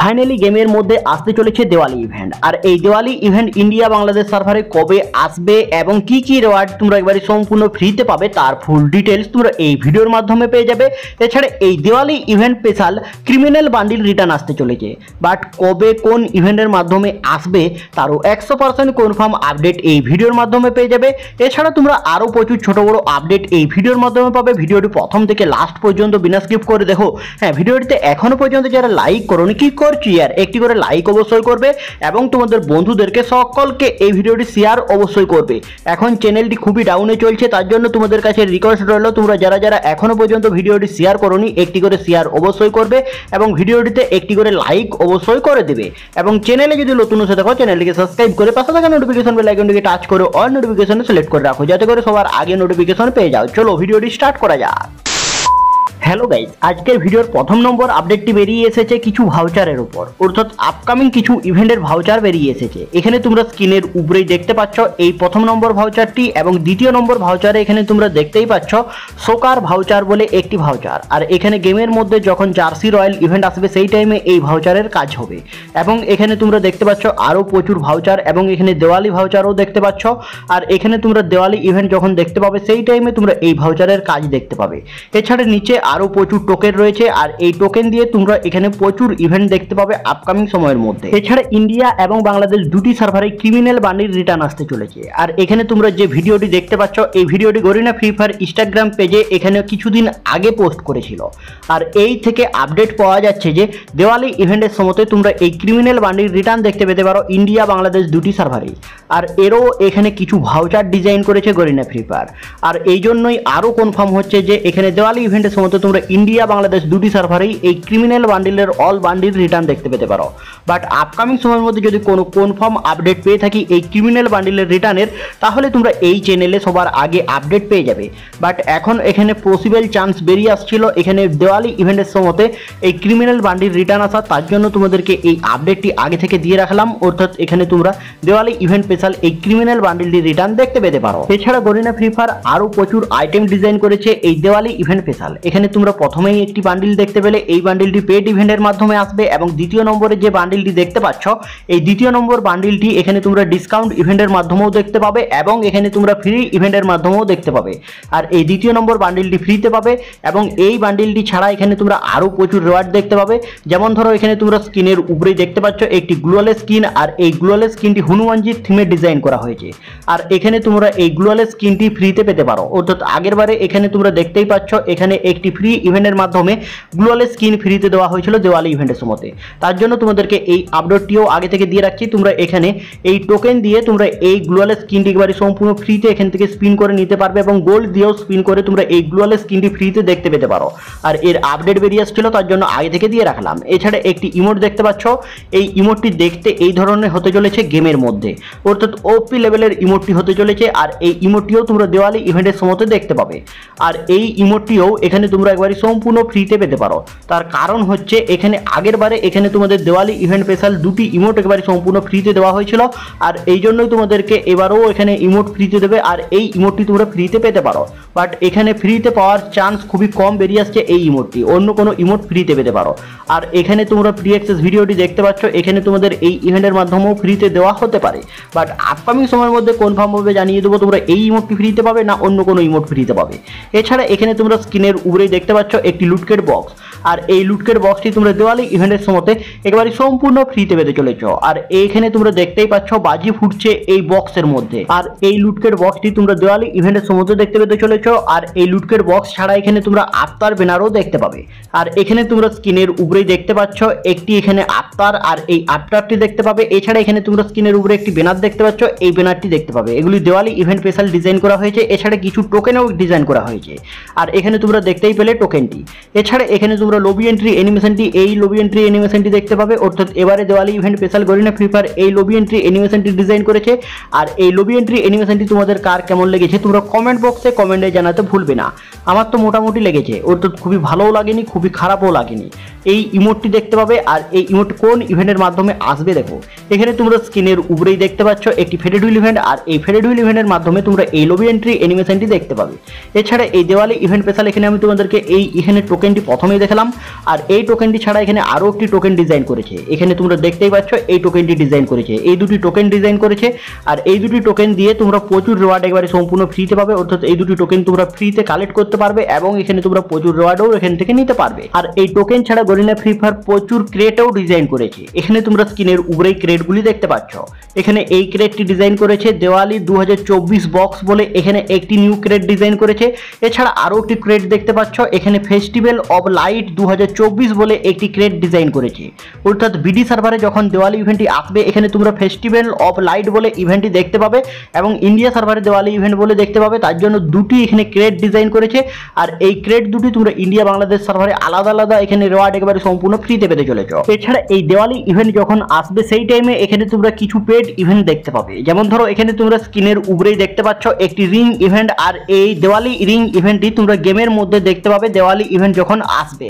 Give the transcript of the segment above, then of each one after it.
finally গেমের মধ্যে আসতে চলেছে দেওয়ালি ইভেন্ট আর এই দেওয়ালি ইভেন্ট ইন্ডিয়া বাংলাদেশ সার্ভারে কবে আসবে এবং কি কি রেওয়ার্ড তোমরা একবারে সম্পূর্ণ ফ্রিতে পাবে তার ফুল ডিটেলস তোমরা এই ভিডিওর মাধ্যমে পেয়ে যাবে এছাড়া এই Diwali event special criminal bundle return আসতে চলেছে বাট কবে কোন ইভেন্টের মাধ্যমে আসবে তারও একশো পার্সেন্ট কনফার্ম আপডেট এই ভিডিওর মাধ্যমে পেয়ে যাবে এছাড়া তোমরা আরও প্রচুর ছোটো বড়ো আপডেট এই ভিডিওর মাধ্যমে পাবে ভিডিওটি প্রথম থেকে লাস্ট পর্যন্ত বিনা স্কিপ করে দেখো হ্যাঁ ভিডিওটিতে এখনও পর্যন্ত যারা লাইক করোনি কি ফর চেয়ার একটি করে লাইক অবশ্যই করবে এবং তোমাদের বন্ধুদেরকে সকলকে এই ভিডিওটি শেয়ার অবশ্যই করবে এখন চ্যানেলটি খুবই ডাউনে চলছে তার জন্য তোমাদের কাছে রিকোয়েস্ট রইল তোমরা যারা যারা এখনও পর্যন্ত ভিডিওটি শেয়ার করোনি একটি করে শেয়ার অবশ্যই করবে এবং ভিডিওটিতে একটি করে লাইক অবশ্যই করে দেবে এবং চ্যানেলে যদি নতুন হতে দেখো চ্যানেলটিকে সাবস্ক্রাইব করে পাশে থাকা নোটিফিকেশন বেল আইকনটিকে টাচ করে অল নোটিফিকেশনে সিলেক্ট করে রাখো যাতে করে সবার আগে নোটিফিকেশন পেয়ে যাও চলো ভিডিওটি স্টার্ট করা যাক হ্যালো গাইজ আজকের ভিডিওর প্রথম নম্বর আপডেটটি বেরিয়ে এসেছে কিছু ভাউচারের উপর অর্থাৎ আপকামিং কিছু ইভেন্টের ভাউচার বেরিয়ে এসেছে এখানে তোমরা স্ক্রিনের উপরেই দেখতে পাচ্ছ এই প্রথম নম্বর ভাউচারটি এবং দ্বিতীয় নম্বর ভাউচারে এখানে তোমরা দেখতেই পাচ্ছ সোকার ভাউচার বলে একটি ভাউচার আর এখানে গেমের মধ্যে যখন জার্সি রয়্যাল ইভেন্ট আসবে সেই টাইমে এই ভাউচারের কাজ হবে এবং এখানে তোমরা দেখতে পাচ্ছ আরও প্রচুর ভাউচার এবং এখানে দেওয়ালি ভাউচারও দেখতে পাচ্ছ আর এখানে তোমরা দেওয়ালি ইভেন্ট যখন দেখতে পাবে সেই টাইমে তোমরা এই ভাউচারের কাজ দেখতে পাবে এছাড়া নিচে আর আরও প্রচুর টোকেন রয়েছে আর এই টোকেন দিয়ে তোমরা এখানে প্রচুর ইভেন্ট দেখতে পাবে আপকামিং সময়ের মধ্যে এছাড়া ইন্ডিয়া এবং বাংলাদেশ দুটি সার্ভারে ক্রিমিনাল বান্ডির রিটার্ন আসতে চলেছে আর এখানে তোমরা যে ভিডিওটি দেখতে পাচ্ছ এই ভিডিওটি গরিনা ফ্রি ফায়ার ইনস্টাগ্রাম পেজে এখানে কিছুদিন আগে পোস্ট করেছিল আর এই থেকে আপডেট পাওয়া যাচ্ছে যে দেওয়ালি ইভেন্টের সময় তোমরা এই ক্রিমিনাল বান্ডির রিটার্ন দেখতে পেতে পারো ইন্ডিয়া বাংলাদেশ দুটি সার্ভারেই আর এরও এখানে কিছু ভাউচার ডিজাইন করেছে গরিনা ফ্রি ফায়ার আর এই জন্যই আরও কনফার্ম হচ্ছে যে এখানে দেওয়ালি ইভেন্টের সময় তোমরা ইন্ডিয়া বাংলাদেশ দুটি সার্ভারেই এই ক্রিমিনাল বান্ডিলের অল বান্ডিল রিটার্ন দেখতে পেতে পারো বাট আপকামিং সময়ের মধ্যে যদি কোনো কনফার্ম আপডেট পেয়ে থাকি এই ক্রিমিনাল বান্ডিলের রিটার্নের তাহলে তোমরা এই চ্যানেলে সবার আগে আপডেট পেয়ে যাবে বাট এখন এখানে পসিবল চান্স বেরিয়ে আসছিল এখানে দেওয়ালি ইভেন্টের সময়তে এই ক্রিমিনাল বান্ডিল রিটার্ন আসা তার জন্য তোমাদেরকে এই আপডেটটি আগে থেকে দিয়ে রাখলাম অর্থাৎ এখানে তোমরা দেওয়ালি ইভেন্ট স্পেশাল এই ক্রিমিনাল বান্ডিলটি রিটার্ন দেখতে পেতে পারো এছাড়া গরিনা ফ্রি ফায়ার আরও প্রচুর আইটেম ডিজাইন করেছে এই দেওয়ালি ইভেন্ট স্পেশাল এখানে তোমরা প্রথমেই একটি বান্ডিল দেখতে পেলে এই বান্ডিলটি পেড ইভেন্টের মাধ্যমে আসবে এবং দ্বিতীয় নম্বরে যে বান্ডিলটি দেখতে পাচ্ছ এই দ্বিতীয় নম্বর বান্ডিলটি এখানে তোমরা ডিসকাউন্ট ইভেন্টের মাধ্যমেও দেখতে পাবে এবং এখানে তোমরা ফ্রি ইভেন্টের মাধ্যমেও দেখতে পাবে আর এই দ্বিতীয় নম্বর বান্ডিলটি ফ্রিতে পাবে এবং এই বান্ডিলটি ছাড়া এখানে তোমরা আরও প্রচুর রেওয়ার্ড দেখতে পাবে যেমন ধরো এখানে তোমরা স্কিনের উপরেই দেখতে পাচ্ছ একটি গ্লোয়ালেস স্কিন আর এই গ্লোয়ালেস স্কিনটি হনুমানজির থিমে ডিজাইন করা হয়েছে আর এখানে তোমরা এই গ্লোয়ালেস স্কিনটি ফ্রিতে পেতে পারো অর্থাৎ আগের বারে এখানে তোমরা দেখতেই পাচ্ছ এখানে একটি ফ্রি ইভেন্টের মাধ্যমে গ্লোয়াল স্কিন ফ্রিতে দেওয়া হয়েছিল দেওয়ালি ইভেন্টের সময়তে তার জন্য তোমাদেরকে এই আপডেটটিও আগে থেকে দিয়ে রাখছি তোমরা এখানে এই টোকেন দিয়ে তোমরা এই গ্লোয়াল স্কিনটি একবারে সম্পূর্ণ ফ্রিতে এখান থেকে স্পিন করে নিতে পারবে এবং গোল্ড দিয়েও স্পিন করে তোমরা এই গ্লোয়াল স্কিনটি ফ্রিতে দেখতে পেতে পারো আর এর আপডেট বেরিয়ে আসছিল তার জন্য আগে থেকে দিয়ে রাখলাম এছাড়া একটি ইমোট দেখতে পাচ্ছ এই ইমোটটি দেখতে এই ধরনের হতে চলেছে গেমের মধ্যে অর্থাৎ ওপি লেভেলের ইমোটটি হতে চলেছে আর এই ইমোটটিও তোমরা দেওয়ালি ইভেন্টের সময়তে দেখতে পাবে আর এই ইমোটটিও এখানে তোমরা তোমরা একবারই সম্পূর্ণ ফ্রিতে পেতে পারো তার কারণ হচ্ছে এখানে আগের বারে এখানে তোমাদের দেওয়ালি ইভেন্ট স্পেশাল দুটি ইমোট একবারে সম্পূর্ণ ফ্রিতে দেওয়া হয়েছিল আর এই জন্যই তোমাদেরকে এবারও এখানে ইমোট ফ্রিতে দেবে আর এই ইমোটটি তোমরা ফ্রিতে পেতে পারো বাট এখানে ফ্রিতে পাওয়ার চান্স খুবই কম বেরিয়ে আসছে এই ইমোটটি অন্য কোনো ইমোট ফ্রিতে পেতে পারো আর এখানে তোমরা প্রি অ্যাক্সেস ভিডিওটি দেখতে পাচ্ছ এখানে তোমাদের এই ইভেন্টের মাধ্যমেও ফ্রিতে দেওয়া হতে পারে বাট আপকামিং সময়ের মধ্যে কনফার্ম হবে জানিয়ে দেবো তোমরা এই ইমোটটি ফ্রিতে পাবে না অন্য কোনো ইমোট ফ্রিতে পাবে এছাড়া এখানে তোমরা স্ক্রিনের উপরেই দেখতে পাচ্ছ একটি লুটকেট বক্স আর এই লুটকের বক্সটি তোমরা দেওয়ালি ইভেন্টের সময়তে একেবারে সম্পূর্ণ ফ্রিতে পেতে চলেছ আর এইখানে তোমরা দেখতেই পাচ্ছ বাজি ফুটছে এই বক্সের মধ্যে আর এই লুটকের বক্সটি তোমরা দেওয়ালি ইভেন্টের সময়তে দেখতে পেতে চলেছ আর এই লুটকের বক্স ছাড়া এখানে তোমরা আত্মার বেনারও দেখতে পাবে আর এখানে তোমরা স্ক্রিনের উপরেই দেখতে পাচ্ছ একটি এখানে আত্মার আর এই আত্মারটি দেখতে পাবে এছাড়া এখানে তোমরা স্ক্রিনের উপরে একটি ব্যানার দেখতে পাচ্ছ এই বেনারটি দেখতে পাবে এগুলি দেওয়ালি ইভেন্ট স্পেশাল ডিজাইন করা হয়েছে এছাড়া কিছু টোকেনও ডিজাইন করা হয়েছে আর এখানে তোমরা দেখতেই পেলে টোকেনটি এছাড়া এখানে তোমরা তোমরা লবি এন্ট্রি অ্যানিমেশনটি এই লবি এন্ট্রি অ্যানিমেশনটি দেখতে পাবে অর্থাৎ এবারে Diwali event special Garena free fire এই লবি এন্ট্রি অ্যানিমেশনটি ডিজাইন করেছে আর এই লবি এন্ট্রি অ্যানিমেশনটি তোমাদের কার কেমন লেগেছে তোমরা কমেন্ট বক্সে কমেন্টে জানাতে ভুলবে না আমার তো মোটামুটি লেগেছে ওর তো খুবই ভালোও লাগেনি খুবই খারাপও লাগেনি এই ইমোটটি দেখতে পাবে আর এই ইমোট কোন ইভেন্টের মাধ্যমে আসবে দেখো এখানে তোমরা স্ক্রিনের উপরেই দেখতে পাচ্ছ একটি হুইল ইভেন্ট আর এই হুইল ইভেন্টের মাধ্যমে তোমরা এই লবি এন্ট্রি অ্যানিমেশনটি দেখতে পাবে এছাড়া এই দেওয়ালে ইভেন্ট স্পেশাল এখানে আমি তোমাদেরকে এই এখানে টোকেনটি প্রথমেই দেখালাম আর এই টোকেনটি ছাড়া এখানে আরও একটি টোকেন ডিজাইন করেছে এখানে তোমরা দেখতেই পাচ্ছ এই টোকেনটি ডিজাইন করেছে এই দুটি টোকেন ডিজাইন করেছে আর এই দুটি টোকেন দিয়ে তোমরা প্রচুর রেওয়ার্ড একবারে সম্পূর্ণ ফ্রিতে পাবে অর্থাৎ এই দুটি টোকেন তোমরা ফ্রিতে কালেক্ট করতে পারবে এবং এখানে তোমরা প্রচুর রেওয়ার্ড এখান থেকে নিতে পারবে আর এই টোকেন ছাড়া গরিনা ফ্রি ফায়ার প্রচুর ক্রেটও ডিজাইন করেছে এখানে তোমরা স্ক্রিনের ক্রেট গুলি দেখতে পাচ্ছ এখানে এই ক্রেটটি ডিজাইন করেছে দেওয়ালি দু বক্স বলে এখানে একটি নিউ ক্রেট ডিজাইন করেছে এছাড়া আরও একটি ক্রেট দেখতে পাচ্ছ এখানে ফেস্টিভ্যাল অব লাইট দু বলে একটি ক্রেট ডিজাইন করেছে অর্থাৎ বিডি সার্ভারে যখন দেওয়ালি ইভেন্টটি আসবে এখানে তোমরা ফেস্টিভ্যাল অফ লাইট বলে ইভেন্টটি দেখতে পাবে এবং ইন্ডিয়া সার্ভারে দেওয়ালি ইভেন্ট বলে দেখতে পাবে তার জন্য দুটি এখানে ক্রেট ডিজাইন করেছে আর এই ক্রেড দুটি তোমরা ইন্ডিয়া বাংলাদেশ সার্ভারে আলাদা আলাদা এখানে রেওয়ার্ড একেবারে সম্পূর্ণ ফ্রিতে পেতে চলেছ এছাড়া এই দেওয়ালি ইভেন্ট যখন আসবে সেই টাইমে এখানে তোমরা কিছু পেড ইভেন্ট দেখতে পাবে যেমন ধরো এখানে তোমরা স্ক্রিনের উপরেই দেখতে পাচ্ছ একটি রিং ইভেন্ট আর এই দেওয়ালি রিং ইভেন্টটি তোমরা গেমের মধ্যে দেখতে পাবে দেওয়ালি ইভেন্ট যখন আসবে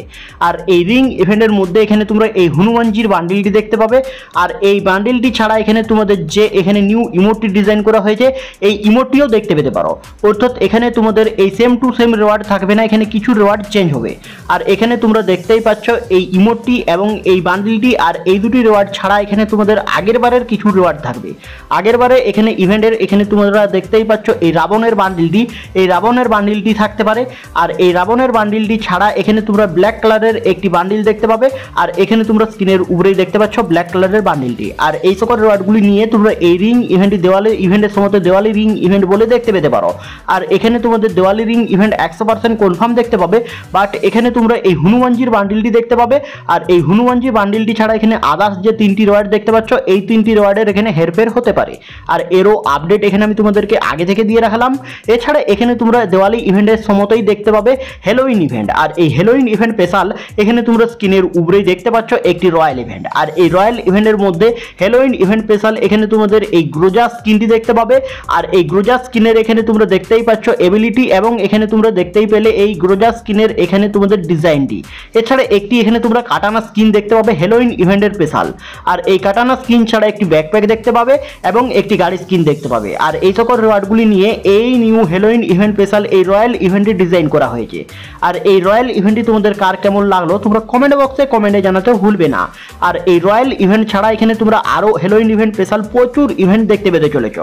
আর এই রিং ইভেন্টের মধ্যে এখানে তোমরা এই হনুমানজির বান্ডিলটি দেখতে পাবে আর এই বান্ডিলটি ছাড়া এখানে তোমাদের যে এখানে নিউ ইমোটটি ডিজাইন করা হয়েছে এই ইমোটটিও দেখতে পেতে পারো অর্থাৎ এখানে তোমাদের এই সেম টু সেম রেওয়ার্ড থাকবে না এখানে কিছু রেওয়ার্ড চেঞ্জ হবে আর এখানে তোমরা দেখতেই পাচ্ছ এই ইমোটটি এবং এই বান্ডিলটি আর এই দুটি রেওয়ার্ড ছাড়া এখানে তোমাদের আগের বারের কিছু রেওয়ার্ড থাকবে আগের বারে এখানে ইভেন্টের এখানে তোমরা দেখতেই পাচ্ছ এই রাবণের বান্ডিলটি এই রাবণের বান্ডিলটি থাকতে পারে আর এই রাবণের বান্ডিলটি ছাড়া এখানে তোমরা ব্ল্যাক কালারের একটি বান্ডিল দেখতে পাবে আর এখানে তোমরা স্ক্রিনের উপরেই দেখতে পাচ্ছ ব্ল্যাক কালারের বান্ডিলটি আর এই সকল রেওয়ার্ডগুলি নিয়ে তোমরা এই রিং ইভেন্টটি দেওয়ালের ইভেন্টের সময় দেওয়ালি রিং ইভেন্ট বলে দেখতে পেতে পারো আর এখানে তোমাদের দেওয়ালি রিং ইভেন্ট একশো পার্সেন্ট কনফার্ম দেখতে পাবে বাট এখানে তোমরা এই হনুমানজির বান্ডিলটি দেখতে পাবে আর এই হনুমানজি বান্ডিলটি ছাড়া এখানে আদার্স যে তিনটি রয়ার দেখতে পাচ্ছ এই তিনটি রয়ারের এখানে হেরফের হতে পারে আর এরও আপডেট এখানে আমি তোমাদেরকে আগে থেকে দিয়ে রাখলাম এছাড়া এখানে তোমরা দেওয়ালি ইভেন্টের সমতই দেখতে পাবে হেলোইন ইভেন্ট আর এই হেলোইন ইভেন্ট স্পেশাল এখানে তোমরা স্ক্রিনের উপরেই দেখতে পাচ্ছ একটি রয়্যাল ইভেন্ট আর এই রয়্যাল ইভেন্টের মধ্যে হেলোইন ইভেন্ট স্পেশাল এখানে তোমাদের এই গ্রোজা স্কিনটি দেখতে পাবে আর এই গ্রোজা স্কিনের এখানে তোমরা দেখতেই পাচ্ছ এবিলিটি এবং এখানে তোমরা দেখতেই পেলে এই গ্রোজা স্কিনের এখানে তোমাদের ডিজাইনটি এছাড়া একটি এখানে তোমরা কাটানা স্কিন দেখতে পাবে হেলোইন ইভেন্টের স্পেশাল আর এই কাটানা স্কিন ছাড়া একটি ব্যাকপ্যাক দেখতে পাবে এবং একটি গাড়ির স্কিন দেখতে পাবে আর এই সকল রয়ার্ডগুলি নিয়ে এই নিউ হেলোইন ইভেন্ট স্পেশাল এই রয়্যাল ইভেন্টটি ডিজাইন করা হয়েছে আর এই রয়্যাল ইভেন্টটি তোমাদের কার কেমন লাগলো তোমরা কমেন্ট বক্সে কমেন্টে জানাতে ভুলবে না আর এই রয়্যাল ইভেন্ট ছাড়া এখানে তোমরা আরও হেলোইন ইভেন্ট স্পেশাল প্রচুর ইভেন্ট দেখতে পেতে চলেছ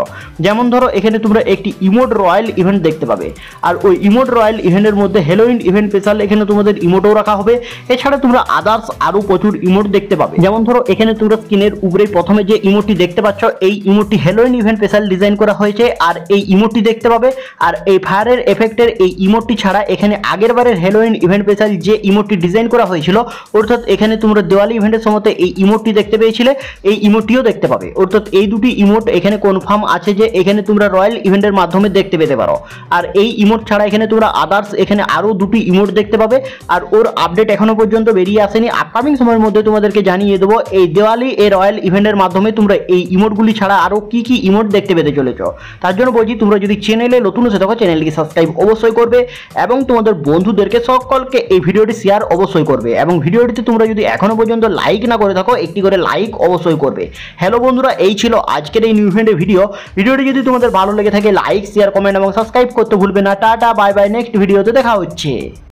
যেমন ধরো এখানে তোমরা একটি ইমোট রয়্যাল ইভেন্ট দেখতে পাবে আর ওই ইমোট রয়্যাল রয়্যাল ইভেন্টের মধ্যে হেলোইন ইভেন্ট স্পেশাল এখানে তোমাদের ইমোটও রাখা হবে এছাড়া তোমরা আদার্স আরও প্রচুর ইমোট দেখতে পাবে যেমন ধরো এখানে তোমরা স্ক্রিনের উপরে প্রথমে যে ইমোটটি দেখতে পাচ্ছ এই ইমোটটি হেলোইন ইভেন্ট স্পেশাল ডিজাইন করা হয়েছে আর এই ইমোটটি দেখতে পাবে আর এই ফায়ারের এফেক্টের এই ইমোটটি ছাড়া এখানে আগের বারের হেলোইন ইভেন্ট স্পেশাল যে ইমোটটি ডিজাইন করা হয়েছিল অর্থাৎ এখানে তোমরা দেওয়ালি ইভেন্টের সময় এই ইমোটটি দেখতে পেয়েছিলে এই ইমোটটিও দেখতে পাবে অর্থাৎ এই দুটি ইমোট এখানে কনফার্ম আছে যে এখানে তোমরা রয়্যাল ইভেন্টের মাধ্যমে দেখতে পেতে পারো আর এই ইমোট ছাড়া এখানে তোমরা আদার্স এখানে আরও দুটি ইমোট দেখতে পাবে আর ওর আপডেট এখনও পর্যন্ত বেরিয়ে আসেনি আপকামিং সময়ের মধ্যে তোমাদেরকে জানিয়ে দেবো এই দেওয়ালি এ রয়্যাল ইভেন্টের মাধ্যমে তোমরা এই ইমোটগুলি ছাড়া আরও কী কী ইমোট দেখতে পেতে চলেছ তার জন্য বলছি তোমরা যদি চ্যানেলে নতুন হয়ে থাকো চ্যানেলকে সাবস্ক্রাইব অবশ্যই করবে এবং তোমাদের বন্ধুদেরকে সকলকে এই ভিডিওটি শেয়ার অবশ্যই করবে এবং ভিডিওটিতে তোমরা যদি এখনও পর্যন্ত লাইক না করে থাকো একটি করে লাইক অবশ্যই করবে হ্যালো বন্ধুরা এই ছিল আজকের এই নিউ ইভেন্টের ভিডিও ভিডিওটি যদি তোমাদের ভালো লেগে থাকে লাইক শেয়ার কমেন্ট এবং সাবস্ক্রাইব করতে ভুলবে না tata bye bye next next ভিডিওতে দেখা হচ্ছে